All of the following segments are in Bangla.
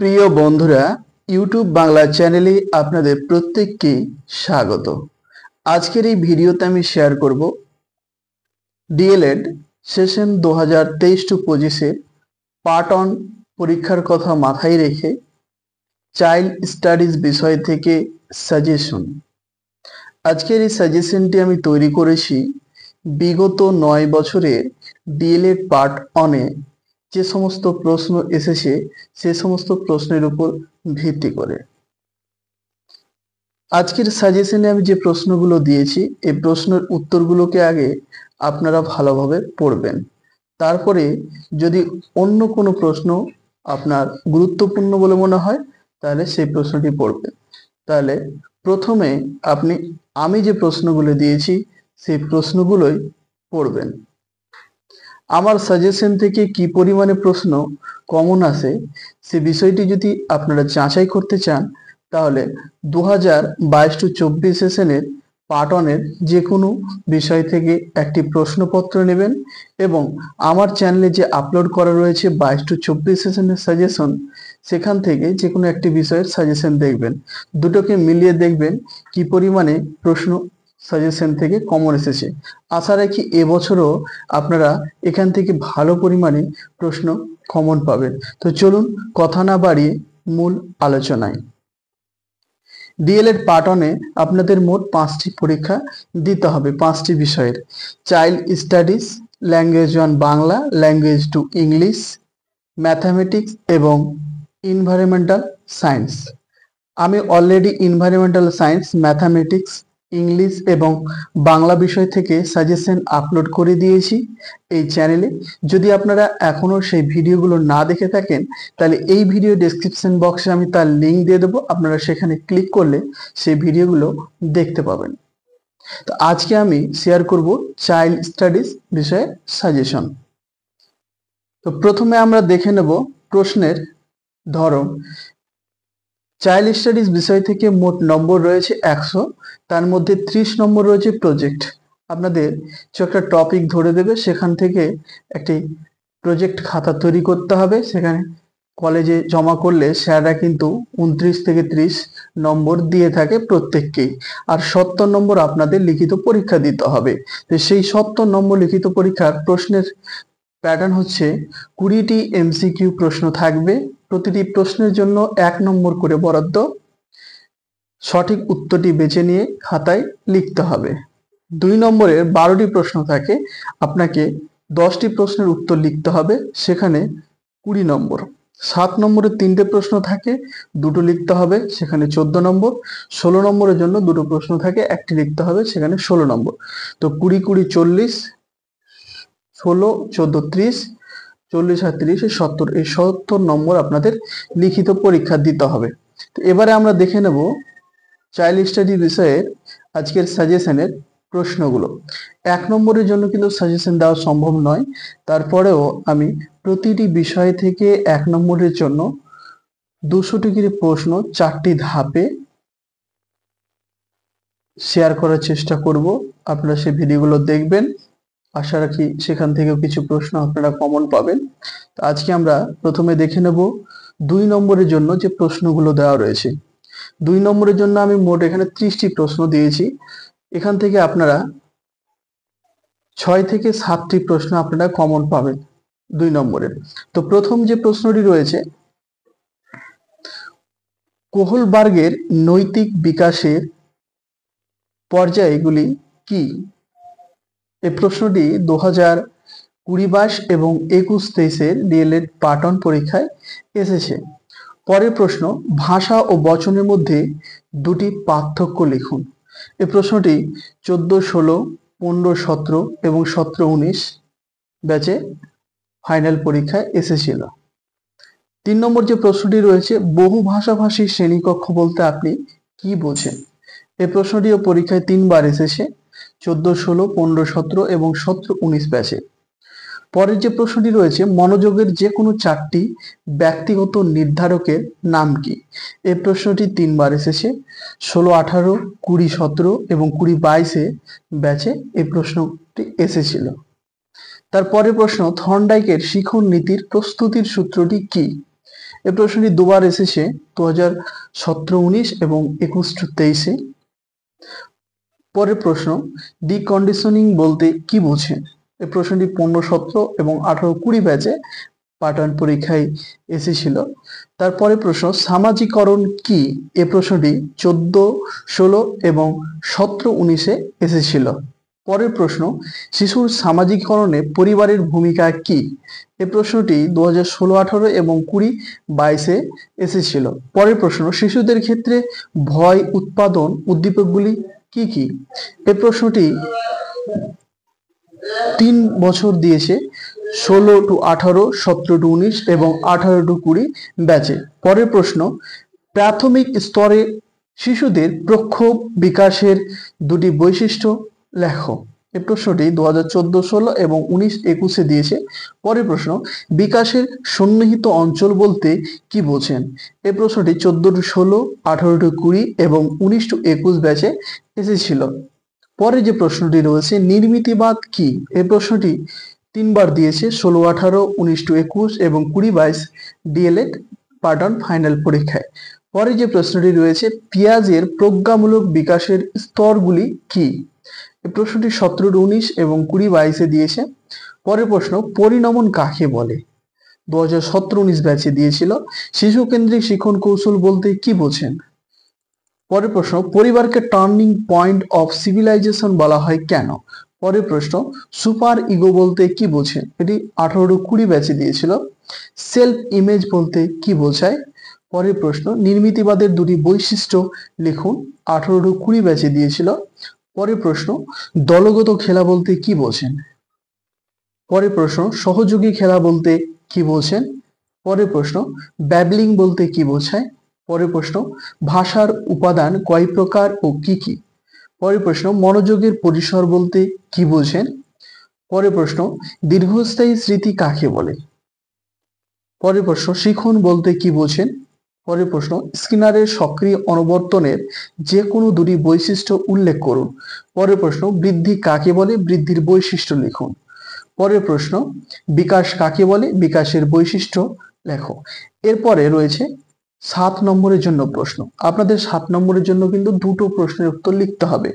প্রিয় বন্ধুরা ইউটিউব বাংলা চ্যানেলে আপনাদের প্রত্যেককে স্বাগত আজকের এই ভিডিওতে আমি শেয়ার করব ডিএলএড সেশন দু হাজার তেইশ টু পঁচিশের পার্ট অন পরীক্ষার কথা মাথায় রেখে চাইল্ড স্টাডিজ বিষয় থেকে সাজেশন আজকের এই সাজেশনটি আমি তৈরি করেছি বিগত নয় বছরের ডিএলএড পার্ট অনে যে সমস্ত প্রশ্ন এসেছে সে সমস্ত প্রশ্নের উপর ভিত্তি করে আজকের সাজেশনে আমি যে প্রশ্নগুলো দিয়েছি এই প্রশ্নের উত্তরগুলোকে আগে আপনারা ভালোভাবে পড়বেন তারপরে যদি অন্য কোনো প্রশ্ন আপনার গুরুত্বপূর্ণ বলে মনে হয় তাহলে সেই প্রশ্নটি পড়বেন তাহলে প্রথমে আপনি আমি যে প্রশ্নগুলো দিয়েছি সেই প্রশ্নগুলোই পড়বেন আমার সাজেশন থেকে কি পরিমাণে প্রশ্ন কমন আসে সে বিষয়টি যদি আপনারা যাচাই করতে চান তাহলে দু হাজার বাইশ টু চব্বিশ সেশনের পাটনের যে কোনো বিষয় থেকে একটি প্রশ্নপত্র নেবেন এবং আমার চ্যানেলে যে আপলোড করা রয়েছে বাইশ টু চব্বিশ সেশনের সাজেশন সেখান থেকে যে কোনো একটি বিষয়ের সাজেশন দেখবেন দুটোকে মিলিয়ে দেখবেন কি পরিমাণে প্রশ্ন সাজেশন থেকে কমন এসেছে আশা রাখি এবছরও আপনারা এখান থেকে ভালো পরিমাণে প্রশ্ন কমন পাবেন তো চলুন কথা না বাড়িয়ে মূল আলোচনায় ডিএলএড পাটনে আপনাদের মোট পাঁচটি পরীক্ষা দিতে হবে পাঁচটি বিষয়ের child studies language one Bangla language two English mathematics এবং ইনভায়রনমেন্টাল সায়েন্স আমি already environmental science mathematics English এবং বাংলা বিষয় থেকে সাজেশন আপলোড করে দিয়েছি এই চ্যানেলে যদি আপনারা এখনও সেই ভিডিওগুলো না দেখে থাকেন তাহলে এই ভিডিও ডেসক্রিপশন বক্সে আমি তার লিঙ্ক দিয়ে দেবো আপনারা সেখানে ক্লিক করলে সেই ভিডিওগুলো দেখতে পাবেন তো আজকে আমি শেয়ার করব চাইল্ড স্টাডিজ বিষয়ে সাজেশন তো প্রথমে আমরা দেখে নেব প্রশ্নের ধরন চাইল্ড স্টাডিজ বিষয় থেকে মোট নম্বর রয়েছে একশো তার মধ্যে ত্রিশ নম্বর রয়েছে প্রজেক্ট আপনাদের কিছু একটা টপিক ধরে দেবে সেখান থেকে একটি প্রজেক্ট খাতা তৈরি করতে হবে সেখানে কলেজে জমা করলে স্যাররা কিন্তু উনত্রিশ থেকে ত্রিশ নম্বর দিয়ে থাকে প্রত্যেককেই আর সত্তর নম্বর আপনাদের লিখিত পরীক্ষা দিতে হবে তো সেই সত্তর নম্বর লিখিত পরীক্ষার প্রশ্নের প্যাটার্ন হচ্ছে কুড়িটি এমসিকিউ প্রশ্ন থাকবে প্রতিটি প্রশ্নের জন্য এক নম্বর করে বরাদ্দ সঠিক উত্তরটি বেছে নিয়ে খাতায় লিখতে হবে দুই নম্বরের বারোটি প্রশ্ন থাকে আপনাকে দশটি প্রশ্নের উত্তর লিখতে হবে সেখানে কুড়ি নম্বর সাত নম্বরে তিনটে প্রশ্ন থাকে দুটো লিখতে হবে সেখানে চোদ্দ নম্বর ষোলো নম্বরের জন্য দুটো প্রশ্ন থাকে একটি লিখতে হবে সেখানে ষোলো নম্বর তো কুড়ি কুড়ি চল্লিশ ষোলো চোদ্দ ত্রিশ চল্লিশ আর তিরিশে সত্তর এই সত্তর নম্বর আপনাদের লিখিত পরীক্ষা দিতে হবে তো এবারে আমরা দেখে নেব চাইল্ড স্টাডি বিষয়ের আজকের সাজেশনের প্রশ্নগুলো এক নম্বরের জন্য কিন্তু সাজেশন দেওয়া সম্ভব নয় তারপরেও আমি প্রতিটি বিষয় থেকে এক নম্বরের জন্য দুশো ডিগ্রি প্রশ্ন চারটি ধাপে শেয়ার করার চেষ্টা করব আপনারা সেই ভিডিওগুলো দেখবেন আশা রাখি সেখান থেকেও কিছু প্রশ্ন আপনারা কমন পাবেন তো আজকে আমরা প্রথমে দেখে নেব দুই নম্বরের জন্য যে প্রশ্নগুলো দেওয়া রয়েছে দুই নম্বরের জন্য আমি মোট এখানে ত্রিশটি প্রশ্ন দিয়েছি এখান থেকে আপনারা ছয় থেকে সাতটি প্রশ্ন আপনারা কমন পাবেন দুই নম্বরের তো প্রথম যে প্রশ্নটি রয়েছে কোহলবার্গের নৈতিক বিকাশের পর্যায়গুলি কি এই প্রশ্নটি দু হাজার কুড়ি বাইশ এবং একুশ তেইশের ডিএলএড পাটন পরীক্ষায় এসেছে পরের প্রশ্ন ভাষা ও বচনের মধ্যে দুটি পার্থক্য লিখুন এই প্রশ্নটি চোদ্দ ষোলো পনেরো সতেরো এবং সতেরো উনিশ ব্যাচে ফাইনাল পরীক্ষায় এসেছিল তিন নম্বর যে প্রশ্নটি রয়েছে বহু ভাষাভাষী শ্রেণীকক্ষ বলতে আপনি কি বোঝেন এই প্রশ্নটিও পরীক্ষায় তিনবার এসেছে চোদ্দো ষোলো পনেরো সতেরো এবং সতেরো উনিশ ব্যাচে পরের যে প্রশ্নটি রয়েছে মনোযোগের যে কোনো চারটি ব্যক্তিগত নির্ধারকের নাম কি এই প্রশ্নটি তিনবার এসেছে ষোলো আঠারো কুড়ি সতেরো এবং কুড়ি বাইশে ব্যাচে এ প্রশ্নটি এসেছিল তারপরে প্রশ্ন থর্নডাইকের শিখন নীতির প্রস্তুতির সূত্রটি কি এই প্রশ্নটি দুবার এসেছে দু হাজার সতেরো উনিশ এবং একুশ তেইশে পরের প্রশ্ন ডিকন্ডিশনিং বলতে কি বোঝে এই প্রশ্নটি পনেরো সতেরো এবং আঠারো কুড়ি ব্যাচে পাঠান পরীক্ষায় এসেছিল তারপরে প্রশ্ন সামাজিকরণ কি এ প্রশ্নটি চোদ্দ ষোলো এবং সতেরো উনিশে এসেছিল পরের প্রশ্ন শিশুর সামাজিকরণে পরিবারের ভূমিকা কি এ প্রশ্নটি দু হাজার ষোলো আঠারো এবং কুড়ি বাইশে এসেছিল পরের প্রশ্ন শিশুদের ক্ষেত্রে ভয় উৎপাদন উদ্দীপকগুলি কি কি এ প্রশ্নটি তিন বছর দিয়েছে ষোলো টু আঠারো সতেরো টু উনিশ এবং আঠারো টু কুড়ি ব্যাচে পরের প্রশ্ন প্রাথমিক স্তরে শিশুদের প্রক্ষোভ বিকাশের দুটি বৈশিষ্ট্য লেখো প্রশ্নটি দু হাজার চোদ্দো ষোলো এবং উনিশ একুশে দিয়েছে পরের প্রশ্ন বিকাশের সন্নিহিত অঞ্চল বলতে কি বোঝেন এই প্রশ্নটি চোদ্দ টু ষোলো আঠারো টু কুড়ি এবং উনিশ টু একুশ ব্যাচে এসেছিল পরে যে প্রশ্নটি রয়েছে নির্মিতিবাদ কি এই প্রশ্নটি তিনবার দিয়েছে ষোলো আঠারো উনিশ টু একুশ এবং কুড়ি বাইশ ডিএলএড পার্টন ফাইনাল পরীক্ষায় পরে যে প্রশ্নটি রয়েছে পিয়াজের প্রজ্ঞামূলক বিকাশের স্তরগুলি কি প্রশ্নটি সতেরোর উনিশ এবং কুড়ি বাইশে দিয়েছে পরের প্রশ্ন পরিণমন কাকে বলে দু হাজার সতেরো উনিশ ব্যাচে দিয়েছিল শিশু কেন্দ্রিক শিক্ষণ কৌশল বলতে কি বোঝেন পরের প্রশ্ন পরিবারকে টার্নিং পয়েন্ট অফ সিভিলাইজেশন বলা হয় কেন পরের প্রশ্ন সুপার ইগো বলতে কি বোঝে এটি আঠারো কুড়ি ব্যাচে দিয়েছিল সেলফ ইমেজ বলতে কি বোঝায় পরের প্রশ্ন নির্মিতিবাদের দুটি বৈশিষ্ট্য লিখুন আঠারো কুড়ি ব্যাচে দিয়েছিল পরের প্রশ্ন দলগত খেলা বলতে কি বোঝেন পরের প্রশ্ন সহযোগী খেলা বলতে কি বলছেন পরের প্রশ্ন ব্যাবলিং বলতে কি বোঝায় পরের প্রশ্ন ভাষার উপাদান কয় প্রকার ও কি কি পরের প্রশ্ন মনোযোগের পরিসর বলতে কি বোঝেন পরের প্রশ্ন দীর্ঘস্থায়ী স্মৃতি কাকে বলে পরের প্রশ্ন শিখন বলতে কি বোঝেন পরের প্রশ্ন স্কিনারের সক্রিয় অনুবর্তনের যে কোনো দুটি বৈশিষ্ট্য উল্লেখ করুন পরের প্রশ্ন বৃদ্ধি কাকে বলে বৃদ্ধির বৈশিষ্ট্য লিখুন পরের প্রশ্ন বিকাশ কাকে বলে বিকাশের বৈশিষ্ট্য লেখো এরপরে রয়েছে সাত নম্বরের জন্য প্রশ্ন আপনাদের সাত নম্বরের জন্য কিন্তু দুটো প্রশ্নের উত্তর লিখতে হবে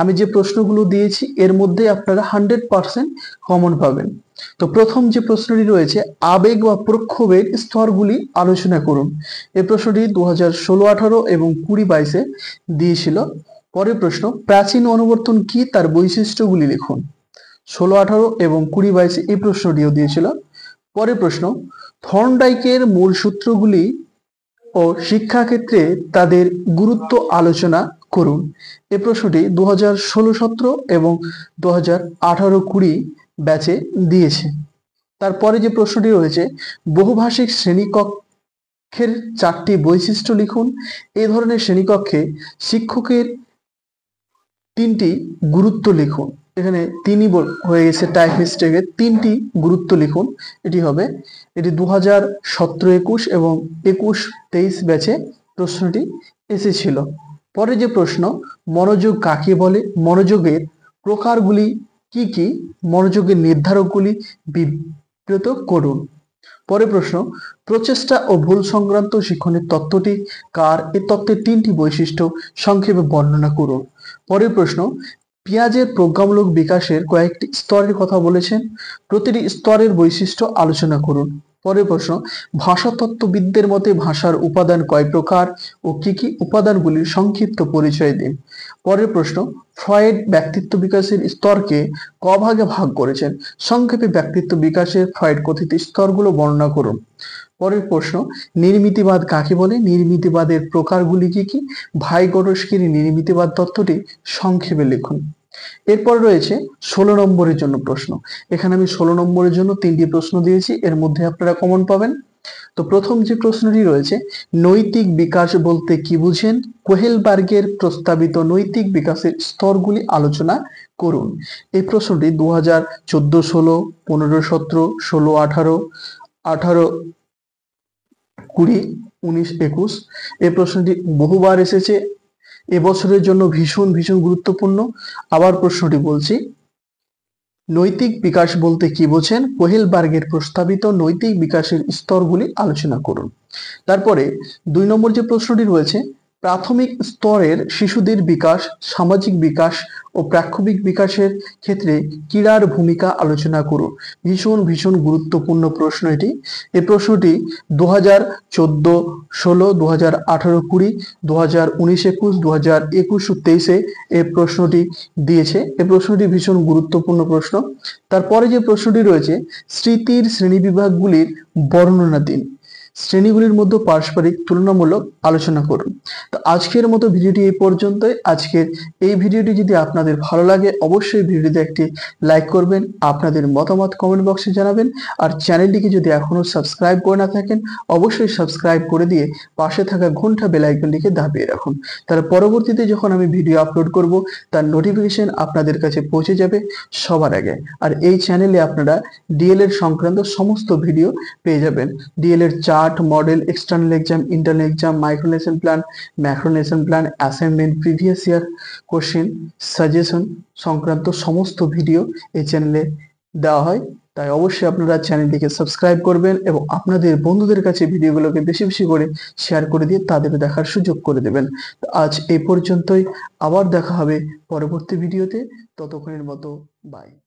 আমি যে প্রশ্নগুলো দিয়েছি এর মধ্যে আপনারা হান্ড্রেড পার্সেন্ট কমন পাবেন তো প্রথম যে প্রশ্নটি রয়েছে আবেগ বা প্রক্ষোভের স্তরগুলি আলোচনা করুন এই প্রশ্নটি দু হাজার ষোলো আঠারো এবং কুড়ি বাইশে দিয়েছিল পরের প্রশ্ন প্রাচীন অনুবর্তন কি তার বৈশিষ্ট্যগুলি লিখুন ষোলো আঠারো এবং কুড়ি বাইশে এই প্রশ্নটিও দিয়েছিল পরের প্রশ্ন থর্নডাইকের মূল সূত্রগুলি ও শিক্ষাক্ষেত্রে তাদের গুরুত্ব আলোচনা করুন এ প্রশ্নটি দু হাজার ষোলো সতেরো এবং দু হাজার আঠারো কুড়ি ব্যাচে দিয়েছে তারপরে যে প্রশ্নটি রয়েছে বহুভাষিক শ্রেণীকক্ষের চারটি বৈশিষ্ট্য লিখুন এ ধরনের শ্রেণীকক্ষে শিক্ষকের তিনটি গুরুত্ব লিখুন এখানে তিনি হয়ে গেছে টাইপ মিস্টেকে তিনটি গুরুত্ব লিখুন এটি হবে এটি দু হাজার সতেরো একুশ এবং একুশ তেইশ ব্যাচে প্রশ্নটি এসেছিল পরে যে প্রশ্ন মনোযোগ কাকে বলে মনোযোগের প্রকারগুলি কি কি মনোযোগের নির্ধারকগুলি বিবৃত করুন পরে প্রশ্ন প্রচেষ্টা ও ভুল সংক্রান্ত শিক্ষণের তত্ত্বটি কার এ তত্ত্বের তিনটি বৈশিষ্ট্য সংক্ষেপে বর্ণনা করুন পরের প্রশ্ন পেঁয়াজের প্রজ্ঞামূলক বিকাশের কয়েকটি স্তরের কথা বলেছেন প্রতিটি স্তরের বৈশিষ্ট্য আলোচনা করুন পরের প্রশ্ন ভাষাতত্ত্ববিদদের মতে ভাষার উপাদান কয় প্রকার ও কি কি উপাদানগুলির সংক্ষিপ্ত পরিচয় দিন পরের প্রশ্ন ফ্রয়েড ব্যক্তিত্ব বিকাশের স্তরকে ক ভাগে ভাগ করেছেন সংক্ষেপে ব্যক্তিত্ব বিকাশের ফ্রয়েড কথিত স্তরগুলো বর্ণনা করুন পরের প্রশ্ন নির্মিতিবাদ কাকে বলে নির্মিতিবাদের প্রকারগুলি কি কি ভাই গরস্কির নির্মিতিবাদ তত্ত্বটি সংক্ষেপে লিখুন এরপর রয়েছে ষোলো নম্বরের জন্য প্রশ্ন এখানে আমি ষোলো নম্বরের জন্য তিনটি প্রশ্ন দিয়েছি এর মধ্যে আপনারা কমন পাবেন তো প্রথম যে প্রশ্নটি রয়েছে নৈতিক বিকাশ বলতে কি বুঝেন কোহেলবার্গের প্রস্তাবিত নৈতিক বিকাশের স্তরগুলি আলোচনা করুন এই প্রশ্নটি দু হাজার চোদ্দো ষোলো পনেরো সতেরো ষোলো আঠারো আঠারো কুড়ি উনিশ একুশ এ প্রশ্নটি বহুবার এসেছে এবছরের জন্য ভীষণ ভীষণ গুরুত্বপূর্ণ আবার প্রশ্নটি বলছি নৈতিক বিকাশ বলতে কি বোঝেন কোহেল বার্গের প্রস্তাবিত নৈতিক বিকাশের স্তরগুলি আলোচনা করুন তারপরে দুই নম্বর যে প্রশ্নটি রয়েছে প্রাথমিক স্তরের শিশুদের বিকাশ সামাজিক বিকাশ ও প্রাক্ষবিক বিকাশের ক্ষেত্রে ক্রীড়ার ভূমিকা আলোচনা করুন ভীষণ ভীষণ গুরুত্বপূর্ণ প্রশ্ন এটি এ প্রশ্নটি দু হাজার চোদ্দ ষোলো দু হাজার আঠারো কুড়ি দু হাজার উনিশ একুশ দু হাজার একুশ তেইশে এ প্রশ্নটি দিয়েছে এ প্রশ্নটি ভীষণ গুরুত্বপূর্ণ প্রশ্ন তারপরে যে প্রশ্নটি রয়েছে স্মৃতির শ্রেণীবিভাগগুলির বর্ণনা দিন শ্রেণীগুলির মধ্যে পারস্পরিক তুলনামূলক আলোচনা করুন তো আজকের মতো ভিডিওটি এই পর্যন্তই আজকের এই ভিডিওটি যদি আপনাদের ভালো লাগে অবশ্যই ভিডিওটিতে একটি লাইক করবেন আপনাদের মতামত কমেন্ট বক্সে জানাবেন আর চ্যানেলটিকে যদি এখনও সাবস্ক্রাইব করে না থাকেন অবশ্যই সাবস্ক্রাইব করে দিয়ে পাশে থাকা ঘন্টা বেলাইকনটিকে দাবিয়ে রাখুন তার পরবর্তীতে যখন আমি ভিডিও আপলোড করব তার নোটিফিকেশন আপনাদের কাছে পৌঁছে যাবে সবার আগে আর এই চ্যানেলে আপনারা ডিএলএড সংক্রান্ত সমস্ত ভিডিও পেয়ে যাবেন ডিএলএড চা chart model external exam internal exam মাইক্রোনেশন প্ল্যান ম্যাক্রোনেশন plan assignment previous year question suggestion সংক্রান্ত সমস্ত ভিডিও এই চ্যানেলে দেওয়া হয় তাই অবশ্যই আপনারা চ্যানেলটিকে সাবস্ক্রাইব করবেন এবং আপনাদের বন্ধুদের কাছে ভিডিওগুলোকে বেশি বেশি করে শেয়ার করে দিয়ে তাদের দেখার সুযোগ করে দেবেন আজ এই পর্যন্তই আবার দেখা হবে পরবর্তী ভিডিওতে ততক্ষণের মতো বাই